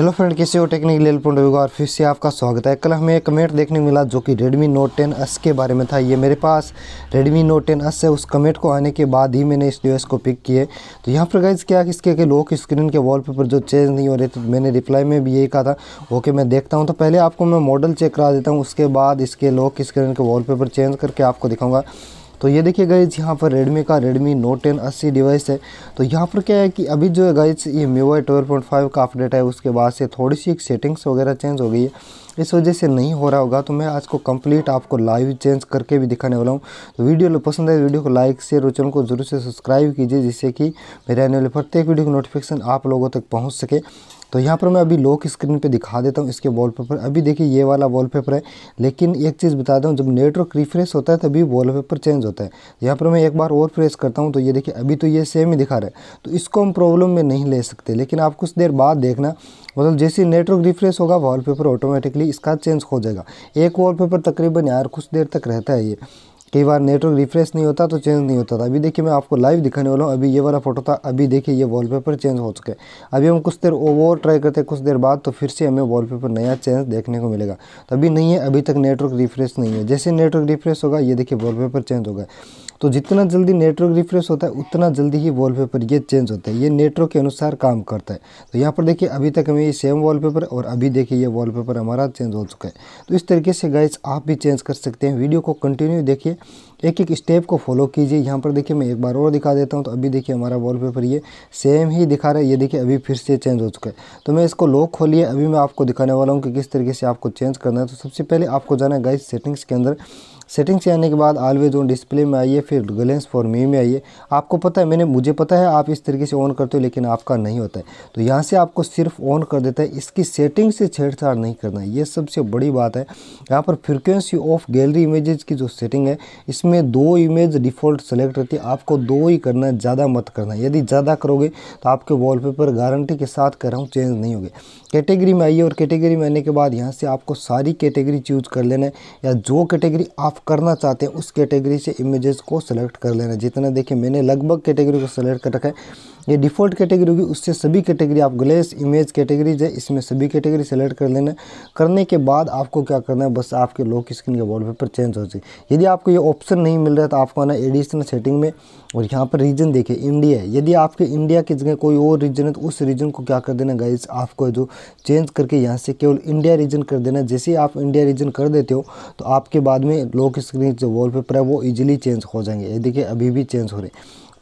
hello friend कैसे हो technical हेल्पॉइंट और फिर से आपका स्वागत है कल हमें एक कमेंट देखने मिला जो कि Redmi Note टेन एस के बारे में था ये मेरे पास Redmi Note टेन एस है उस कमेंट को आने के बाद ही मैंने इस डिवाइस को पिक किए तो यहाँ पर गाइज क्या इसके के स्क्रीन के वॉलपेपर जो चेंज नहीं हो रहे थे तो मैंने रिप्लाई में भी यही कहा था ओके मैं देखता हूँ तो पहले आपको मैं मॉडल चेक करा देता हूँ उसके बाद इसके लोक स्क्रीन के वॉल चेंज करके आपको दिखाऊँगा तो ये देखिए गाइज यहाँ पर रेडमी का रेडमी नोट टेन अस्सी डिवाइस है तो यहाँ पर क्या है कि अभी जो है गाइज ये मीवाई ट्वेल्व पॉइंट फाइव का अपडेट है उसके बाद से थोड़ी सी एक सेटिंग्स वगैरह चेंज हो गई है इस वजह से नहीं हो रहा होगा तो मैं आज को कंप्लीट आपको लाइव चेंज करके भी दिखाने वाला हूँ तो वीडियो पसंद आए वीडियो को लाइक शेयर और चैनल को जरूर से सब्सक्राइब कीजिए जिससे कि मेरे आने वाले प्रत्येक वीडियो की नोटिफिकेशन आप लोगों तक पहुँच सके तो यहाँ पर मैं अभी लॉक स्क्रीन पे दिखा देता हूँ इसके वॉलपेपर अभी देखिए ये वाला वॉलपेपर है लेकिन एक चीज़ बता दूँ जब नेटवर्क रिफ्रेश होता है तभी वॉलपेपर चेंज होता है यहाँ पर मैं एक बार और प्रेस करता हूँ तो ये देखिए अभी तो ये सेम ही दिखा रहा है तो इसको हम प्रॉब्लम में नहीं ले सकते लेकिन आप कुछ देर बाद देखना मतलब जैसे नेटवर्क रिफ्रेश होगा वॉलपेपर ऑटोमेटिकली इसका चेंज हो जाएगा एक वॉलपेपर तकरीबन यार कुछ देर तक रहता है ये कई बार नेटवर्क रिफ्रेश नहीं होता तो चेंज नहीं होता था अभी देखिए मैं आपको लाइव दिखाने वाला हूँ अभी ये वाला फोटो था अभी देखिए ये वॉलपेपर चेंज हो चुका है अभी हम कुछ देर ओवर ट्राई करते हैं कुछ देर बाद तो फिर से हमें वॉलपेपर नया चेंज देखने को मिलेगा तो अभी नहीं है अभी तक नेटवर्क रिफ्रेश नहीं है जैसे नेटवर्क रिफ्रेश होगा ये देखिए वॉल चेंज होगा तो जितना जल्दी नेटवर्क रिफ्रेश होता है उतना जल्दी ही वॉलपेपर ये चेंज होता है ये नेटवर्क के अनुसार काम करता है तो यहाँ पर देखिए अभी तक हमें ये सेम पेपर और अभी देखिए ये पेपर हमारा चेंज हो चुका है तो इस तरीके से गाइज आप भी चेंज कर सकते हैं वीडियो को कंटिन्यू देखिए एक एक स्टेप को फॉलो कीजिए यहाँ पर देखिए मैं एक बार और दिखा देता हूँ तो अभी देखिए हमारा वॉलपेपर ये सेम ही दिखा रहा है ये देखिए अभी फिर से चेंज हो चुका है तो मैं इसको लॉक खोलिए अभी मैं आपको दिखाने वाला हूँ कि किस तरीके से आपको चेंज करना है तो सबसे पहले आपको जाना है गाइस सेटिंग्स के अंदर सेटिंग से आने के बाद ऑलवेज ऑन डिस्प्ले में आइए फिर गलेंस फॉर मी में आइए आपको पता है मैंने मुझे पता है आप इस तरीके से ऑन करते हो लेकिन आपका नहीं होता है तो यहाँ से आपको सिर्फ ऑन कर देता है इसकी सेटिंग से छेड़छाड़ नहीं करना है ये सबसे बड़ी बात है यहाँ पर फ्रिक्वेंसी ऑफ गैलरी इमेजेज की जो सेटिंग है इसमें दो इमेज डिफ़ॉल्ट सेलेक्ट रहती है आपको दो ही करना है ज़्यादा मत करना है यदि ज़्यादा करोगे तो आपके वॉलपेपर गारंटी के साथ कर रहा हूँ चेंज नहीं होगी कैटेगरी में आइए और कैटेगरी में आने के बाद यहाँ से आपको सारी कैटेगरी चूज कर लेना है या जो कैटेगरी आप करना चाहते हैं उस कैटेगरी से इमेजेस को सेलेक्ट कर लेना जितना देखिए मैंने लगभग कैटेगरी को सेलेक्ट कर रखा है ये डिफ़ॉल्ट कैटेगरी होगी उससे सभी कैटेगरी आप ग्लेस इमेज कैटेगरीज है इसमें सभी कैटेगरी सेलेक्ट कर लेना करने के बाद आपको क्या करना है बस आपके लॉक स्क्रीन के वॉलपेपर चेंज हो जाए यदि आपको ये ऑप्शन नहीं मिल रहा है तो आपको आना एडिशनल सेटिंग में और यहाँ पर रीजन देखिए इंडिया है यदि आपके इंडिया की जगह कोई और रीजन है तो उस रीजन को क्या कर देना गाइज आपको जो चेंज करके यहाँ से केवल इंडिया रीजन कर देना जैसे ही आप इंडिया रीजन कर देते हो तो आपके बाद में लॉक लॉक स्क्रीन जो वॉलपेपर है वो इजीली चेंज हो जाएंगे ये देखिए अभी भी चेंज हो रहे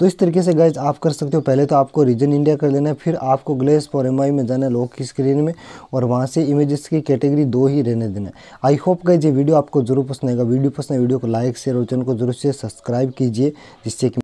तो इस तरीके से गाइज आप कर सकते हो पहले तो आपको रीजन इंडिया कर लेना है फिर आपको ग्लेस फॉर एम में जाना है लॉक स्क्रीन में और वहाँ से इमेजेस की कैटेगरी दो ही रहने देना है आई होप गाइज ये वीडियो आपको जरूर पसंद आएगा वीडियो पसंद है वीडियो को लाइक शेयर और चैनल को जरूर से सब्सक्राइब कीजिए जिससे कि